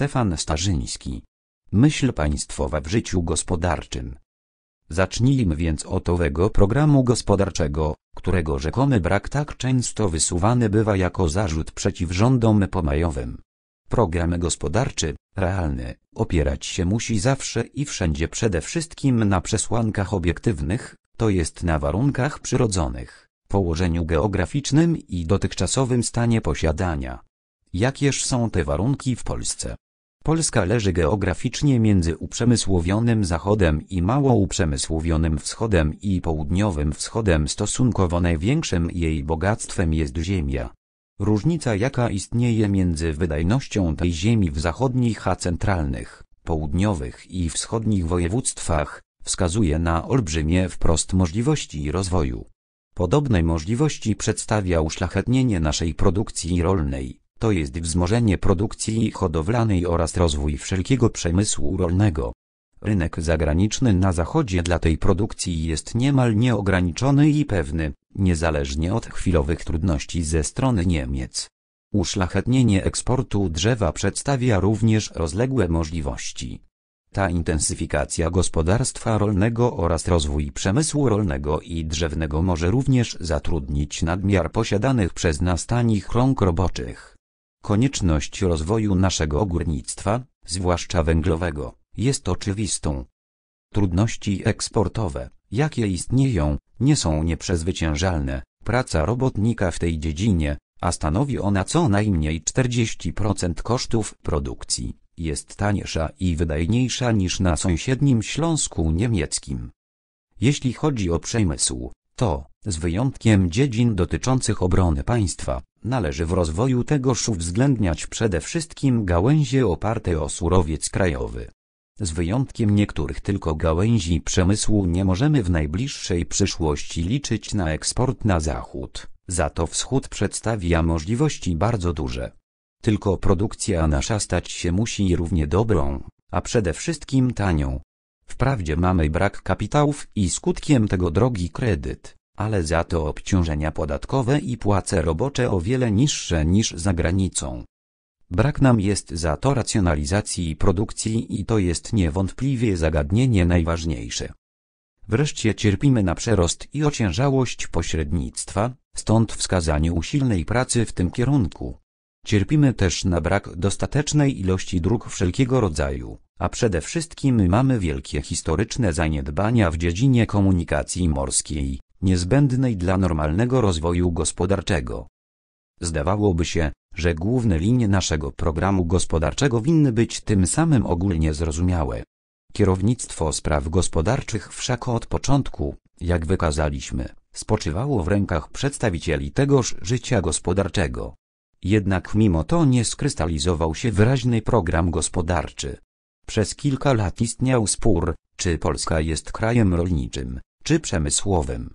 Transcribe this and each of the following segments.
Stefan Starzyński. Myśl państwowa w życiu gospodarczym. Zacznijmy więc od owego programu gospodarczego, którego rzekomy brak tak często wysuwany bywa jako zarzut przeciw rządom pomajowym. Program gospodarczy, realny, opierać się musi zawsze i wszędzie przede wszystkim na przesłankach obiektywnych, to jest na warunkach przyrodzonych, położeniu geograficznym i dotychczasowym stanie posiadania. Jakież są te warunki w Polsce? Polska leży geograficznie między uprzemysłowionym zachodem i mało uprzemysłowionym wschodem i południowym wschodem stosunkowo największym jej bogactwem jest ziemia. Różnica jaka istnieje między wydajnością tej ziemi w zachodnich a centralnych, południowych i wschodnich województwach, wskazuje na olbrzymie wprost możliwości rozwoju. Podobnej możliwości przedstawia uszlachetnienie naszej produkcji rolnej to jest wzmożenie produkcji hodowlanej oraz rozwój wszelkiego przemysłu rolnego. Rynek zagraniczny na zachodzie dla tej produkcji jest niemal nieograniczony i pewny, niezależnie od chwilowych trudności ze strony Niemiec. Uszlachetnienie eksportu drzewa przedstawia również rozległe możliwości. Ta intensyfikacja gospodarstwa rolnego oraz rozwój przemysłu rolnego i drzewnego może również zatrudnić nadmiar posiadanych przez nas tanich rąk roboczych. Konieczność rozwoju naszego górnictwa, zwłaszcza węglowego, jest oczywistą. Trudności eksportowe, jakie istnieją, nie są nieprzezwyciężalne. Praca robotnika w tej dziedzinie, a stanowi ona co najmniej 40% kosztów produkcji, jest taniejsza i wydajniejsza niż na sąsiednim Śląsku niemieckim. Jeśli chodzi o przemysł, to z wyjątkiem dziedzin dotyczących obrony państwa, należy w rozwoju tegoż uwzględniać przede wszystkim gałęzie oparte o surowiec krajowy. Z wyjątkiem niektórych tylko gałęzi przemysłu nie możemy w najbliższej przyszłości liczyć na eksport na zachód, za to wschód przedstawia możliwości bardzo duże. Tylko produkcja nasza stać się musi równie dobrą, a przede wszystkim tanią. Wprawdzie mamy brak kapitałów i skutkiem tego drogi kredyt, ale za to obciążenia podatkowe i płace robocze o wiele niższe niż za granicą. Brak nam jest za to racjonalizacji produkcji i to jest niewątpliwie zagadnienie najważniejsze. Wreszcie cierpimy na przerost i ociężałość pośrednictwa, stąd wskazanie usilnej pracy w tym kierunku. Cierpimy też na brak dostatecznej ilości dróg wszelkiego rodzaju, a przede wszystkim mamy wielkie historyczne zaniedbania w dziedzinie komunikacji morskiej, niezbędnej dla normalnego rozwoju gospodarczego. Zdawałoby się, że główne linie naszego programu gospodarczego winny być tym samym ogólnie zrozumiałe. Kierownictwo spraw gospodarczych wszak od początku, jak wykazaliśmy, spoczywało w rękach przedstawicieli tegoż życia gospodarczego. Jednak mimo to nie skrystalizował się wyraźny program gospodarczy. Przez kilka lat istniał spór, czy Polska jest krajem rolniczym, czy przemysłowym.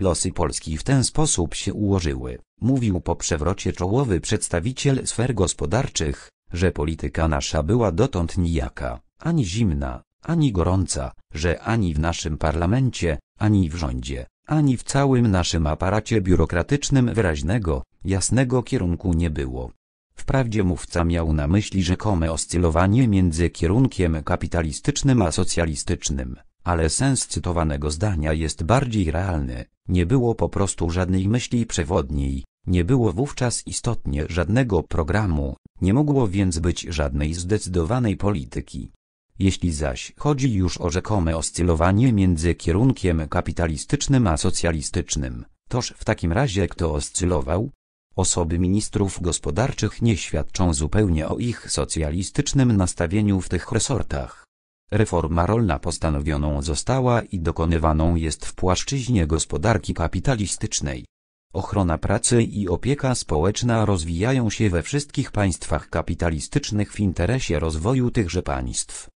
Losy Polski w ten sposób się ułożyły, mówił po przewrocie czołowy przedstawiciel sfer gospodarczych, że polityka nasza była dotąd nijaka, ani zimna, ani gorąca, że ani w naszym parlamencie, ani w rządzie, ani w całym naszym aparacie biurokratycznym wyraźnego, jasnego kierunku nie było. Wprawdzie mówca miał na myśli rzekome oscylowanie między kierunkiem kapitalistycznym a socjalistycznym, ale sens cytowanego zdania jest bardziej realny. Nie było po prostu żadnej myśli przewodniej, nie było wówczas istotnie żadnego programu, nie mogło więc być żadnej zdecydowanej polityki. Jeśli zaś chodzi już o rzekome oscylowanie między kierunkiem kapitalistycznym a socjalistycznym, toż w takim razie kto oscylował? Osoby ministrów gospodarczych nie świadczą zupełnie o ich socjalistycznym nastawieniu w tych resortach. Reforma rolna postanowioną została i dokonywaną jest w płaszczyźnie gospodarki kapitalistycznej. Ochrona pracy i opieka społeczna rozwijają się we wszystkich państwach kapitalistycznych w interesie rozwoju tychże państw.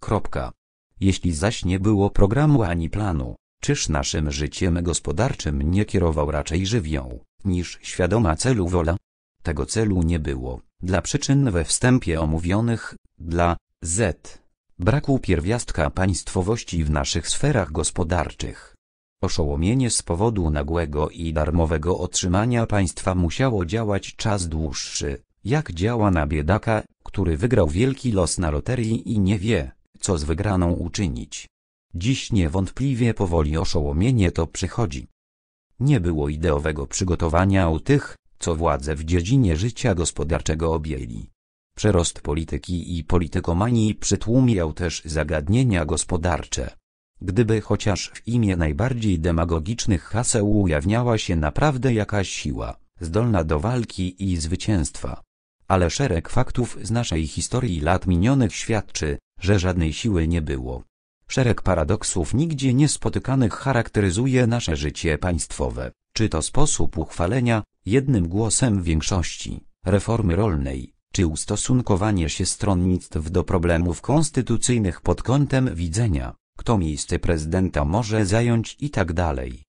Kropka. Jeśli zaś nie było programu ani planu, czyż naszym życiem gospodarczym nie kierował raczej żywioł, niż świadoma celu wola? Tego celu nie było, dla przyczyn we wstępie omówionych, dla z braku pierwiastka państwowości w naszych sferach gospodarczych. Oszołomienie z powodu nagłego i darmowego otrzymania państwa musiało działać czas dłuższy, jak działa na biedaka, który wygrał wielki los na loterii i nie wie, co z wygraną uczynić. Dziś niewątpliwie powoli oszołomienie to przychodzi. Nie było ideowego przygotowania u tych, co władze w dziedzinie życia gospodarczego objęli. Przerost polityki i politykomanii przytłumiał też zagadnienia gospodarcze. Gdyby chociaż w imię najbardziej demagogicznych haseł ujawniała się naprawdę jakaś siła, zdolna do walki i zwycięstwa. Ale szereg faktów z naszej historii lat minionych świadczy, że żadnej siły nie było. Szereg paradoksów nigdzie niespotykanych charakteryzuje nasze życie państwowe, czy to sposób uchwalenia, jednym głosem większości, reformy rolnej, czy ustosunkowanie się stronnictw do problemów konstytucyjnych pod kątem widzenia, kto miejsce prezydenta może zająć i tak dalej,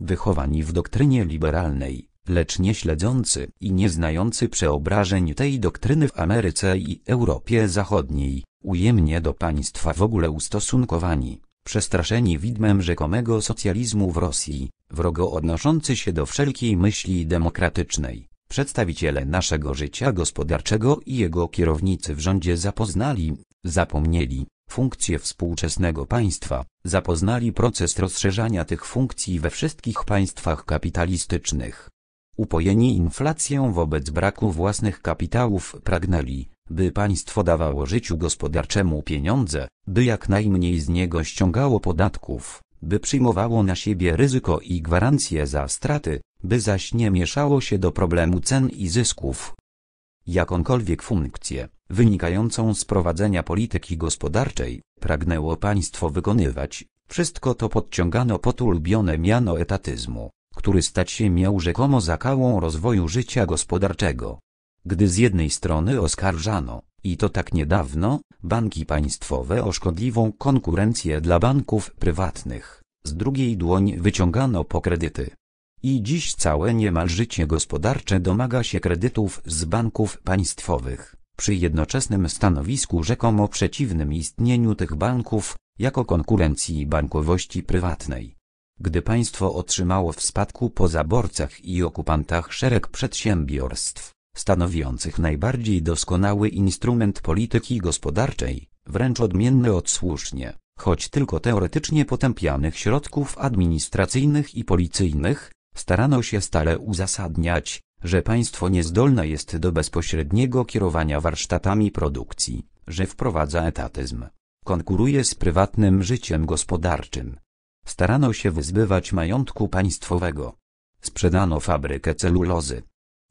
Wychowani w doktrynie liberalnej, lecz nie śledzący i nie znający przeobrażeń tej doktryny w Ameryce i Europie Zachodniej, ujemnie do państwa w ogóle ustosunkowani, przestraszeni widmem rzekomego socjalizmu w Rosji, wrogo odnoszący się do wszelkiej myśli demokratycznej, Przedstawiciele naszego życia gospodarczego i jego kierownicy w rządzie zapoznali, zapomnieli, funkcje współczesnego państwa, zapoznali proces rozszerzania tych funkcji we wszystkich państwach kapitalistycznych. Upojeni inflacją wobec braku własnych kapitałów pragnęli, by państwo dawało życiu gospodarczemu pieniądze, by jak najmniej z niego ściągało podatków, by przyjmowało na siebie ryzyko i gwarancje za straty, by zaś nie mieszało się do problemu cen i zysków. Jakąkolwiek funkcję, wynikającą z prowadzenia polityki gospodarczej, pragnęło państwo wykonywać, wszystko to podciągano pod ulubione miano etatyzmu, który stać się miał rzekomo zakałą rozwoju życia gospodarczego. Gdy z jednej strony oskarżano, i to tak niedawno, banki państwowe o szkodliwą konkurencję dla banków prywatnych, z drugiej dłoń wyciągano po kredyty, i dziś całe niemal życie gospodarcze domaga się kredytów z banków państwowych. Przy jednoczesnym stanowisku rzekomo przeciwnym istnieniu tych banków, jako konkurencji bankowości prywatnej. Gdy państwo otrzymało w spadku po zaborcach i okupantach szereg przedsiębiorstw, stanowiących najbardziej doskonały instrument polityki gospodarczej, wręcz odmienny od słusznie, choć tylko teoretycznie potępianych środków administracyjnych i policyjnych, starano się stale uzasadniać, że państwo niezdolne jest do bezpośredniego kierowania warsztatami produkcji, że wprowadza etatyzm, konkuruje z prywatnym życiem gospodarczym. Starano się wyzbywać majątku państwowego. Sprzedano fabrykę celulozy.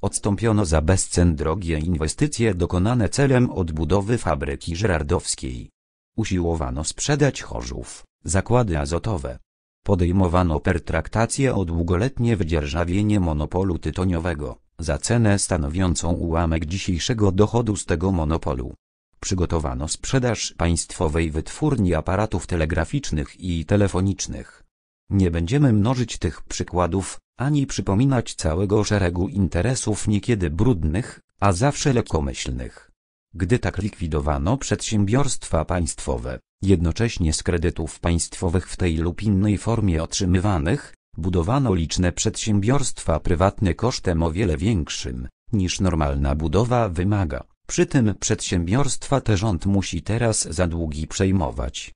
Odstąpiono za bezcen drogie inwestycje dokonane celem odbudowy fabryki żerardowskiej. Usiłowano sprzedać Chorzów, zakłady azotowe, Podejmowano pertraktację o długoletnie wydzierżawienie monopolu tytoniowego, za cenę stanowiącą ułamek dzisiejszego dochodu z tego monopolu. Przygotowano sprzedaż państwowej wytwórni aparatów telegraficznych i telefonicznych. Nie będziemy mnożyć tych przykładów, ani przypominać całego szeregu interesów niekiedy brudnych, a zawsze lekkomyślnych. Gdy tak likwidowano przedsiębiorstwa państwowe, Jednocześnie z kredytów państwowych w tej lub innej formie otrzymywanych, budowano liczne przedsiębiorstwa prywatne kosztem o wiele większym, niż normalna budowa wymaga. Przy tym przedsiębiorstwa te rząd musi teraz za długi przejmować.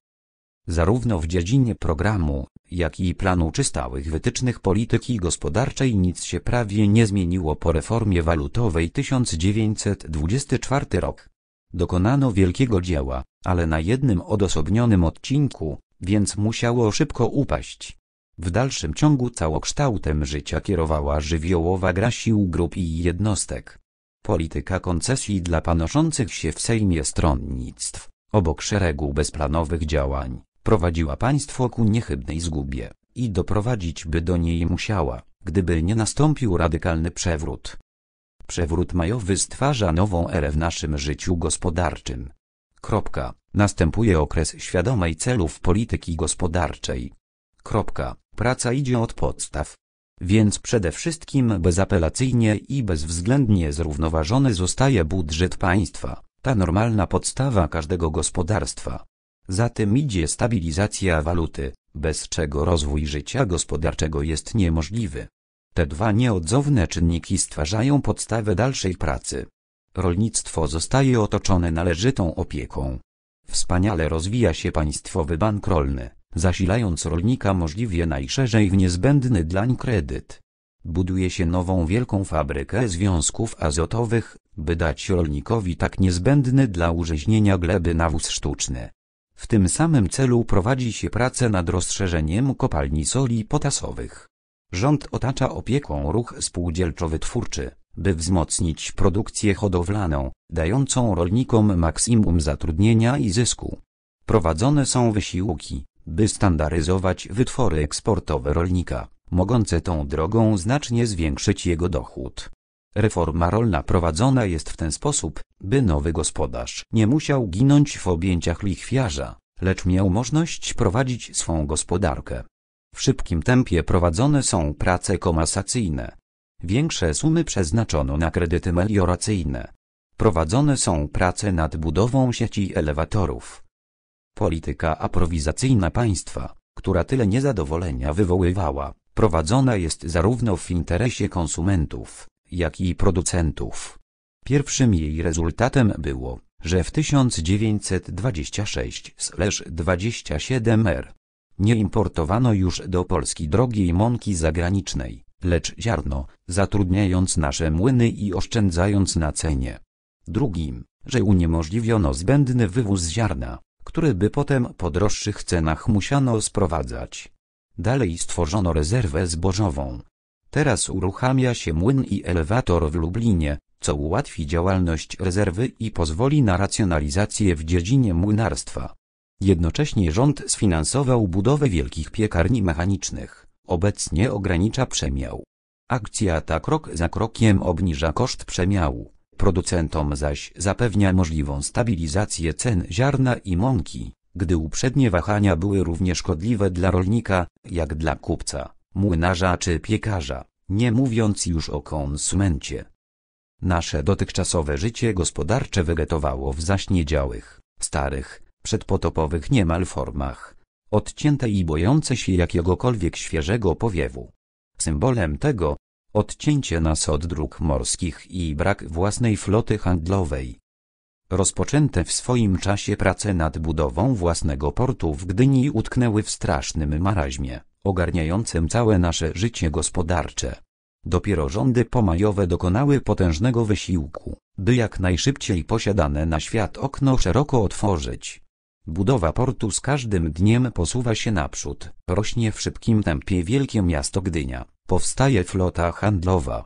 Zarówno w dziedzinie programu, jak i planu czystałych wytycznych polityki gospodarczej nic się prawie nie zmieniło po reformie walutowej 1924 rok. Dokonano wielkiego dzieła, ale na jednym odosobnionym odcinku, więc musiało szybko upaść. W dalszym ciągu całokształtem życia kierowała żywiołowa gra sił grup i jednostek. Polityka koncesji dla panoszących się w Sejmie stronnictw, obok szeregu bezplanowych działań, prowadziła państwo ku niechybnej zgubie i doprowadzić by do niej musiała, gdyby nie nastąpił radykalny przewrót. Przewrót majowy stwarza nową erę w naszym życiu gospodarczym. Kropka. Następuje okres świadomej celów polityki gospodarczej. Kropka. Praca idzie od podstaw. Więc przede wszystkim bezapelacyjnie i bezwzględnie zrównoważony zostaje budżet państwa, ta normalna podstawa każdego gospodarstwa. Za tym idzie stabilizacja waluty, bez czego rozwój życia gospodarczego jest niemożliwy. Te dwa nieodzowne czynniki stwarzają podstawę dalszej pracy. Rolnictwo zostaje otoczone należytą opieką. Wspaniale rozwija się państwowy bank rolny, zasilając rolnika możliwie najszerzej w niezbędny dlań kredyt. Buduje się nową wielką fabrykę związków azotowych, by dać rolnikowi tak niezbędny dla urzeźnienia gleby nawóz sztuczny. W tym samym celu prowadzi się prace nad rozszerzeniem kopalni soli potasowych. Rząd otacza opieką ruch spółdzielczo-wytwórczy, by wzmocnić produkcję hodowlaną, dającą rolnikom maksimum zatrudnienia i zysku. Prowadzone są wysiłki, by standaryzować wytwory eksportowe rolnika, mogące tą drogą znacznie zwiększyć jego dochód. Reforma rolna prowadzona jest w ten sposób, by nowy gospodarz nie musiał ginąć w objęciach lichwiarza, lecz miał możliwość prowadzić swą gospodarkę. W szybkim tempie prowadzone są prace komasacyjne. Większe sumy przeznaczono na kredyty melioracyjne. Prowadzone są prace nad budową sieci elewatorów. Polityka aprowizacyjna państwa, która tyle niezadowolenia wywoływała, prowadzona jest zarówno w interesie konsumentów, jak i producentów. Pierwszym jej rezultatem było, że w 1926-27 r. Er nie importowano już do Polski drogiej mąki zagranicznej, lecz ziarno, zatrudniając nasze młyny i oszczędzając na cenie. Drugim, że uniemożliwiono zbędny wywóz ziarna, który by potem po droższych cenach musiano sprowadzać. Dalej stworzono rezerwę zbożową. Teraz uruchamia się młyn i elewator w Lublinie, co ułatwi działalność rezerwy i pozwoli na racjonalizację w dziedzinie młynarstwa. Jednocześnie rząd sfinansował budowę wielkich piekarni mechanicznych. Obecnie ogranicza przemiał. Akcja ta krok za krokiem obniża koszt przemiału. Producentom zaś zapewnia możliwą stabilizację cen ziarna i mąki, gdy uprzednie wahania były równie szkodliwe dla rolnika, jak dla kupca, młynarza czy piekarza, nie mówiąc już o konsumencie. Nasze dotychczasowe życie gospodarcze wegetowało w zaśniedziałych, starych, przedpotopowych niemal formach, odcięte i bojące się jakiegokolwiek świeżego powiewu. Symbolem tego, odcięcie nas od dróg morskich i brak własnej floty handlowej. Rozpoczęte w swoim czasie prace nad budową własnego portu w Gdyni utknęły w strasznym maraźmie, ogarniającym całe nasze życie gospodarcze. Dopiero rządy pomajowe dokonały potężnego wysiłku, by jak najszybciej posiadane na świat okno szeroko otworzyć. Budowa portu z każdym dniem posuwa się naprzód, rośnie w szybkim tempie wielkie miasto Gdynia, powstaje flota handlowa.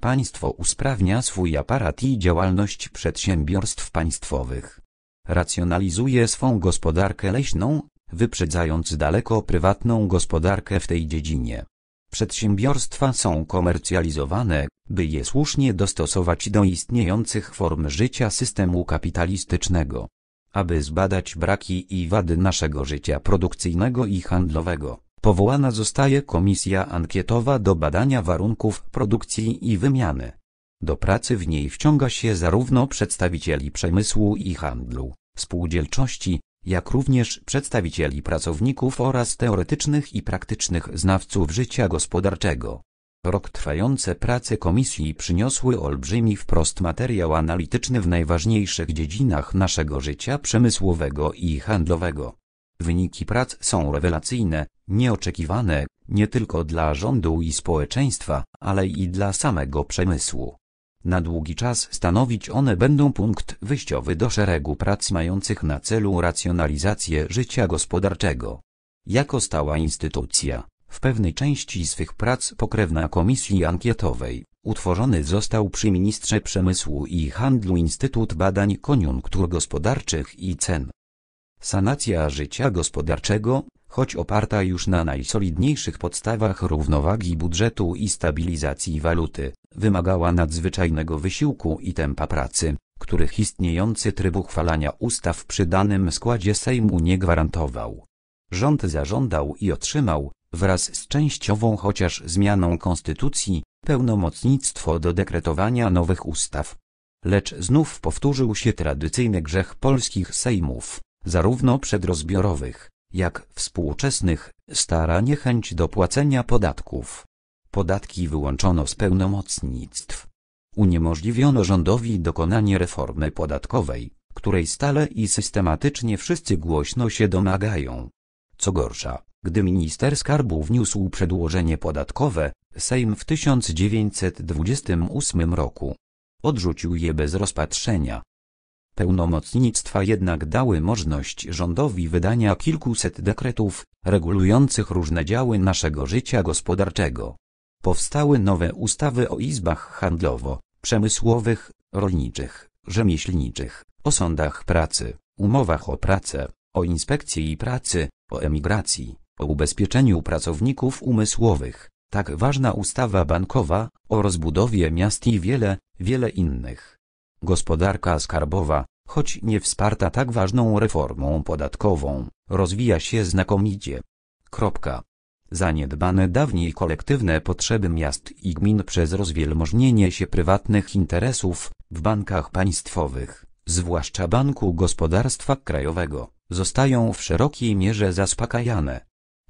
Państwo usprawnia swój aparat i działalność przedsiębiorstw państwowych. Racjonalizuje swą gospodarkę leśną, wyprzedzając daleko prywatną gospodarkę w tej dziedzinie. Przedsiębiorstwa są komercjalizowane, by je słusznie dostosować do istniejących form życia systemu kapitalistycznego. Aby zbadać braki i wady naszego życia produkcyjnego i handlowego, powołana zostaje komisja ankietowa do badania warunków produkcji i wymiany. Do pracy w niej wciąga się zarówno przedstawicieli przemysłu i handlu, spółdzielczości, jak również przedstawicieli pracowników oraz teoretycznych i praktycznych znawców życia gospodarczego. Rok trwające prace komisji przyniosły olbrzymi wprost materiał analityczny w najważniejszych dziedzinach naszego życia przemysłowego i handlowego. Wyniki prac są rewelacyjne, nieoczekiwane, nie tylko dla rządu i społeczeństwa, ale i dla samego przemysłu. Na długi czas stanowić one będą punkt wyjściowy do szeregu prac mających na celu racjonalizację życia gospodarczego. Jako stała instytucja w pewnej części swych prac pokrewna komisji ankietowej, utworzony został przy Ministrze Przemysłu i Handlu Instytut Badań Koniunktur Gospodarczych i Cen. Sanacja życia gospodarczego, choć oparta już na najsolidniejszych podstawach równowagi budżetu i stabilizacji waluty, wymagała nadzwyczajnego wysiłku i tempa pracy, których istniejący tryb uchwalania ustaw przy danym składzie Sejmu nie gwarantował. Rząd zażądał i otrzymał, Wraz z częściową chociaż zmianą konstytucji, pełnomocnictwo do dekretowania nowych ustaw. Lecz znów powtórzył się tradycyjny grzech polskich sejmów, zarówno przedrozbiorowych, jak współczesnych, stara niechęć do płacenia podatków. Podatki wyłączono z pełnomocnictw. Uniemożliwiono rządowi dokonanie reformy podatkowej, której stale i systematycznie wszyscy głośno się domagają. Co gorsza, gdy minister skarbu wniósł przedłożenie podatkowe, Sejm w 1928 roku odrzucił je bez rozpatrzenia. Pełnomocnictwa jednak dały możliwość rządowi wydania kilkuset dekretów, regulujących różne działy naszego życia gospodarczego. Powstały nowe ustawy o izbach handlowo-przemysłowych, rolniczych, rzemieślniczych, o sądach pracy, umowach o pracę, o inspekcji pracy, o emigracji, o ubezpieczeniu pracowników umysłowych, tak ważna ustawa bankowa, o rozbudowie miast i wiele, wiele innych. Gospodarka skarbowa, choć nie wsparta tak ważną reformą podatkową, rozwija się znakomicie. Kropka. Zaniedbane dawniej kolektywne potrzeby miast i gmin przez rozwielmożnienie się prywatnych interesów w bankach państwowych, zwłaszcza Banku Gospodarstwa Krajowego, zostają w szerokiej mierze zaspokajane.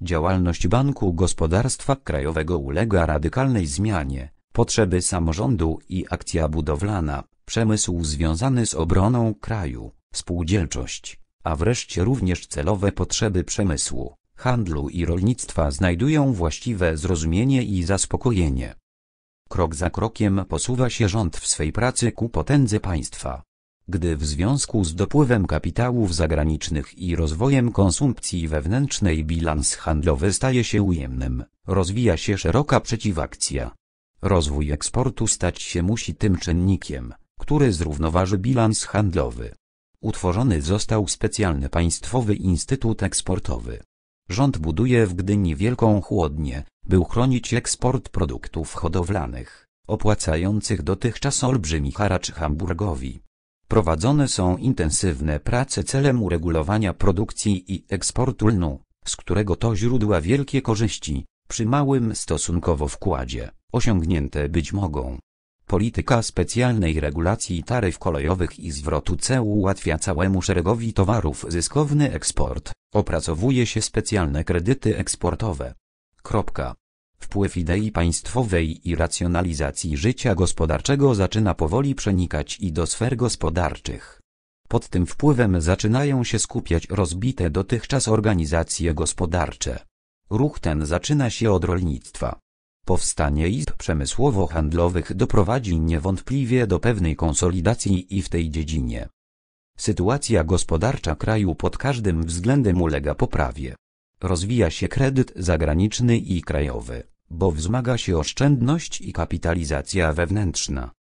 Działalność Banku Gospodarstwa Krajowego ulega radykalnej zmianie, potrzeby samorządu i akcja budowlana, przemysł związany z obroną kraju, spółdzielczość, a wreszcie również celowe potrzeby przemysłu, handlu i rolnictwa znajdują właściwe zrozumienie i zaspokojenie. Krok za krokiem posuwa się rząd w swej pracy ku potędze państwa gdy w związku z dopływem kapitałów zagranicznych i rozwojem konsumpcji wewnętrznej bilans handlowy staje się ujemnym, rozwija się szeroka przeciwakcja. Rozwój eksportu stać się musi tym czynnikiem, który zrównoważy bilans handlowy. Utworzony został specjalny Państwowy Instytut Eksportowy. Rząd buduje w Gdyni wielką chłodnię, by uchronić eksport produktów hodowlanych, opłacających dotychczas olbrzymi haracz Hamburgowi. Prowadzone są intensywne prace celem uregulowania produkcji i eksportu lnu, z którego to źródła wielkie korzyści, przy małym stosunkowo wkładzie, osiągnięte być mogą. Polityka specjalnej regulacji taryf kolejowych i zwrotu ceł ułatwia całemu szeregowi towarów zyskowny eksport, opracowuje się specjalne kredyty eksportowe. Kropka. Wpływ idei państwowej i racjonalizacji życia gospodarczego zaczyna powoli przenikać i do sfer gospodarczych. Pod tym wpływem zaczynają się skupiać rozbite dotychczas organizacje gospodarcze. Ruch ten zaczyna się od rolnictwa. Powstanie izb przemysłowo-handlowych doprowadzi niewątpliwie do pewnej konsolidacji i w tej dziedzinie. Sytuacja gospodarcza kraju pod każdym względem ulega poprawie. Rozwija się kredyt zagraniczny i krajowy bo wzmaga się oszczędność i kapitalizacja wewnętrzna.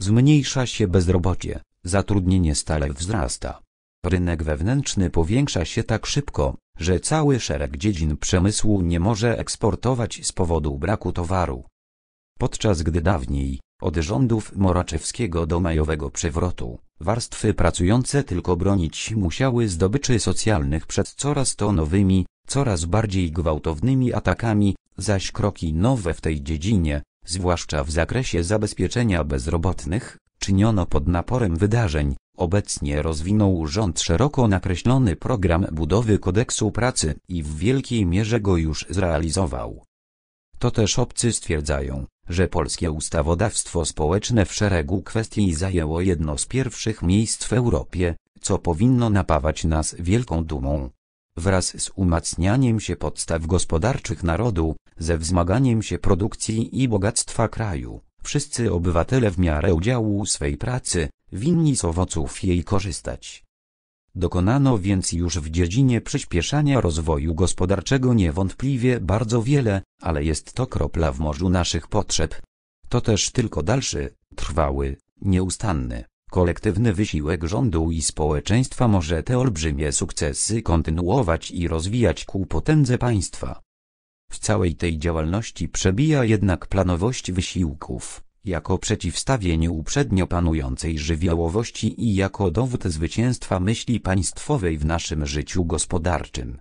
Zmniejsza się bezrobocie, zatrudnienie stale wzrasta. Rynek wewnętrzny powiększa się tak szybko, że cały szereg dziedzin przemysłu nie może eksportować z powodu braku towaru. Podczas gdy dawniej, od rządów Moraczewskiego do majowego przewrotu, warstwy pracujące tylko bronić musiały zdobyczy socjalnych przed coraz to nowymi, coraz bardziej gwałtownymi atakami, zaś kroki nowe w tej dziedzinie, zwłaszcza w zakresie zabezpieczenia bezrobotnych, czyniono pod naporem wydarzeń. Obecnie rozwinął rząd szeroko nakreślony program budowy kodeksu pracy i w wielkiej mierze go już zrealizował. To też obcy stwierdzają, że polskie ustawodawstwo społeczne w szeregu kwestii zajęło jedno z pierwszych miejsc w Europie, co powinno napawać nas wielką dumą. Wraz z umacnianiem się podstaw gospodarczych narodu, ze wzmaganiem się produkcji i bogactwa kraju, wszyscy obywatele w miarę udziału swej pracy, winni z owoców jej korzystać. Dokonano więc już w dziedzinie przyspieszania rozwoju gospodarczego niewątpliwie bardzo wiele, ale jest to kropla w morzu naszych potrzeb. To też tylko dalszy, trwały, nieustanny, kolektywny wysiłek rządu i społeczeństwa może te olbrzymie sukcesy kontynuować i rozwijać ku potędze państwa. W całej tej działalności przebija jednak planowość wysiłków, jako przeciwstawienie uprzednio panującej żywiołowości i jako dowód zwycięstwa myśli państwowej w naszym życiu gospodarczym.